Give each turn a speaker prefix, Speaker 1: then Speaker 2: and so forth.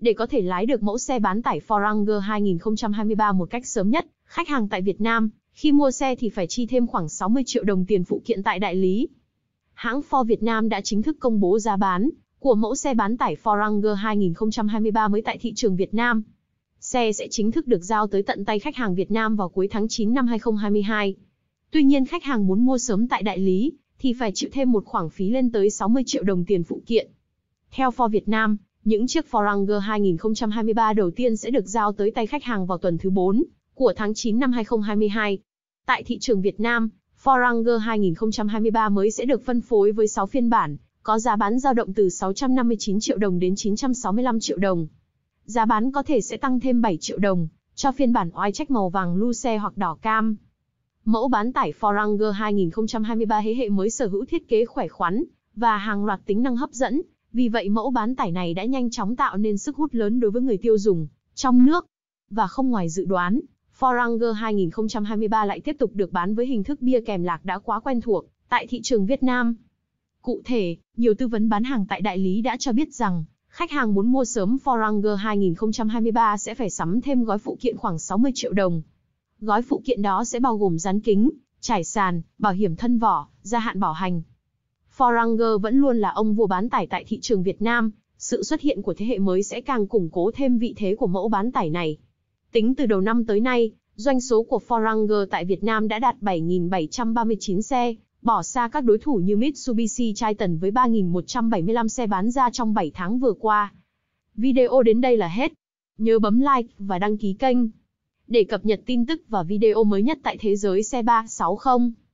Speaker 1: Để có thể lái được mẫu xe bán tải Forranger 2023 một cách sớm nhất, khách hàng tại Việt Nam, khi mua xe thì phải chi thêm khoảng 60 triệu đồng tiền phụ kiện tại đại lý. Hãng Ford Việt Nam đã chính thức công bố giá bán của mẫu xe bán tải Forranger 2023 mới tại thị trường Việt Nam. Xe sẽ chính thức được giao tới tận tay khách hàng Việt Nam vào cuối tháng 9 năm 2022. Tuy nhiên khách hàng muốn mua sớm tại đại lý thì phải chịu thêm một khoản phí lên tới 60 triệu đồng tiền phụ kiện. Theo Ford Việt Nam, những chiếc Forranger 2023 đầu tiên sẽ được giao tới tay khách hàng vào tuần thứ 4 của tháng 9 năm 2022. Tại thị trường Việt Nam, Forranger 2023 mới sẽ được phân phối với 6 phiên bản, có giá bán dao động từ 659 triệu đồng đến 965 triệu đồng. Giá bán có thể sẽ tăng thêm 7 triệu đồng cho phiên bản oai trách màu vàng luce hoặc đỏ cam. Mẫu bán tải Forranger 2023 thế hệ mới sở hữu thiết kế khỏe khoắn và hàng loạt tính năng hấp dẫn, vì vậy mẫu bán tải này đã nhanh chóng tạo nên sức hút lớn đối với người tiêu dùng trong nước. Và không ngoài dự đoán, Foranger 2023 lại tiếp tục được bán với hình thức bia kèm lạc đã quá quen thuộc tại thị trường Việt Nam. Cụ thể, nhiều tư vấn bán hàng tại đại lý đã cho biết rằng, khách hàng muốn mua sớm Foranger 2023 sẽ phải sắm thêm gói phụ kiện khoảng 60 triệu đồng. Gói phụ kiện đó sẽ bao gồm dán kính, trải sàn, bảo hiểm thân vỏ, gia hạn bảo hành, Foranger vẫn luôn là ông vua bán tải tại thị trường Việt Nam, sự xuất hiện của thế hệ mới sẽ càng củng cố thêm vị thế của mẫu bán tải này. Tính từ đầu năm tới nay, doanh số của Foranger tại Việt Nam đã đạt 7.739 xe, bỏ xa các đối thủ như Mitsubishi Triton với 3.175 xe bán ra trong 7 tháng vừa qua. Video đến đây là hết. Nhớ bấm like và đăng ký kênh để cập nhật tin tức và video mới nhất tại thế giới xe 360.